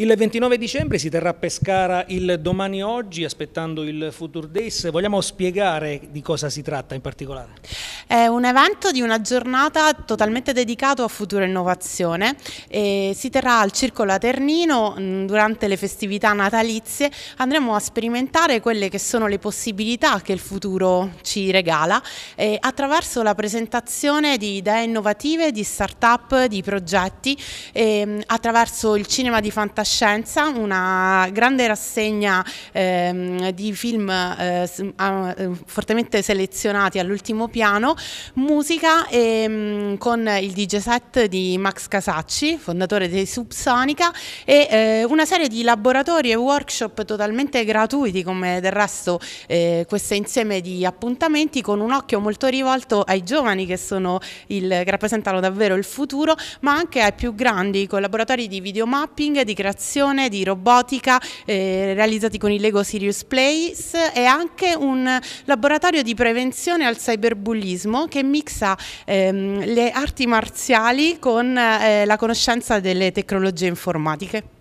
Il 29 dicembre si terrà a Pescara il domani oggi, aspettando il Future Days. Vogliamo spiegare di cosa si tratta in particolare? È un evento di una giornata totalmente dedicato a futura innovazione. si terrà al Circolo Aternino mm, durante le festività natalizie. Andremo a sperimentare quelle che sono le possibilità che il futuro ci regala eh, attraverso la presentazione di idee innovative, di start-up, di progetti, eh, attraverso il cinema di fantascienza, una grande rassegna eh, di film eh, ah, eh, fortemente selezionati all'ultimo piano musica e, ehm, con il DJ set di Max Casacci, fondatore di Subsonica, e eh, una serie di laboratori e workshop totalmente gratuiti, come del resto eh, questo insieme di appuntamenti, con un occhio molto rivolto ai giovani che, il, che rappresentano davvero il futuro, ma anche ai più grandi collaboratori di videomapping, di creazione, di robotica, eh, realizzati con il Lego Serious Place e anche un laboratorio di prevenzione al cyberbullismo turismo che mixa ehm, le arti marziali con eh, la conoscenza delle tecnologie informatiche.